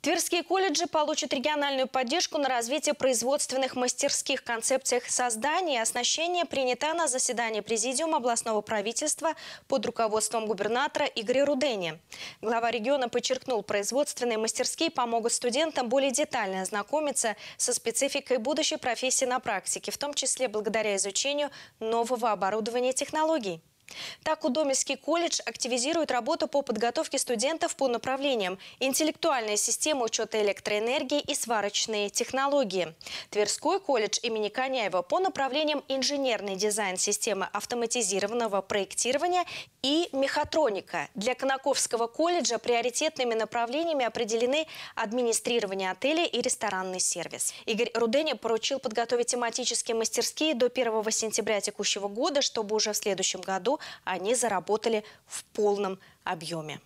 Тверские колледжи получат региональную поддержку на развитие производственных мастерских. Концепциях создания и оснащения принята на заседании Президиума областного правительства под руководством губернатора Игоря Рудени. Глава региона подчеркнул, производственные мастерские помогут студентам более детально ознакомиться со спецификой будущей профессии на практике, в том числе благодаря изучению нового оборудования и технологий. Так, Удомельский колледж активизирует работу по подготовке студентов по направлениям интеллектуальная система учета электроэнергии и сварочные технологии. Тверской колледж имени Коняева по направлениям инженерный дизайн системы автоматизированного проектирования и мехатроника. Для Конаковского колледжа приоритетными направлениями определены администрирование отелей и ресторанный сервис. Игорь Руденя поручил подготовить тематические мастерские до 1 сентября текущего года, чтобы уже в следующем году они заработали в полном объеме.